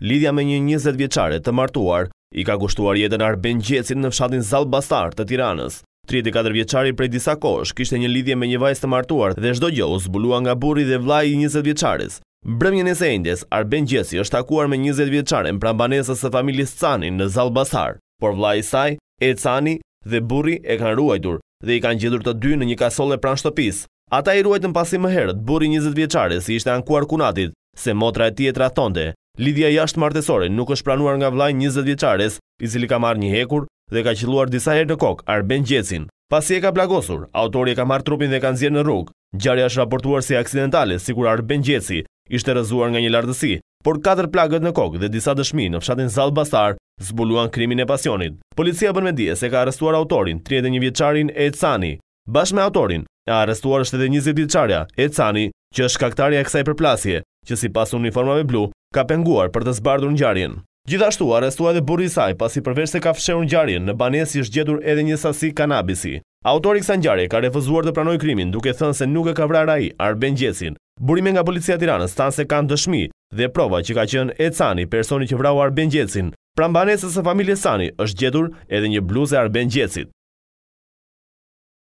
Lidhja me një 20 vjeqare të martuar i ka kushtuar jetën Arben Gjecin në fshatin Zalbastar të Tiranës. 34 vjeqari prej disa kosh kishte një lidhje me një vajz të martuar dhe shdo gjohu zbulua nga buri dhe vlaj i 20 vjeqares. Brëmjën e se indjes, Arben Gjeci është takuar me 20 vjeqare në prambanesës të familjës Cani në Zalbastar, por vlaj i saj, e Cani dhe buri e kanë ruajtur dhe i kanë gjithur të dy në një kasole pran shtopis. Ata i ruajtë në pasi më herët, buri 20 vjeqare si ishte ankuar kunatit, se motra e tjetra tonde, Lidhja jashtë martesore nuk është pranuar nga vlajnë 20 vjeqares, i cili ka marrë një hekur dhe ka qiluar disa herë në kokë, Arben Gjecin. Pasi e ka plagosur, autori e ka marrë trupin dhe kanë zirë në rrugë. Gjarja është raportuar si aksidentale, si kur Arben Gjeci ishte rëzuar nga një lartësi, por 4 plagët në kokë dhe disa dëshmi në fshatin Zalë zbuluan krimin e pasionit. Policia bën me dje se ka arrestuar autorin, 31 vjeqarin e Cani. Bashme autorin, e arrestuar është edhe 20 vjeqarja e Cani, që është e kësaj përplasje, që uniformave blu, ka penguar për të zbardur në gjarjen. Gjithashtu arestua dhe burri saj pasi përveç se ka fshehur ngjarjen në banesë është gjetur edhe një sasi kanabisi. Autori i kësaj ngjarje ka refuzuar të pranojë krimin, duke thënë se nuk e ka vrarë ai Arben Gjecin. Burime nga policia e Tiranës thanë se kanë dëshmi dhe prova që ka qenë Ecani personi që vrau Arben Gjecin. Pran banesës e familjes Sani është gjetur edhe një bluzë e Arben Gjecit.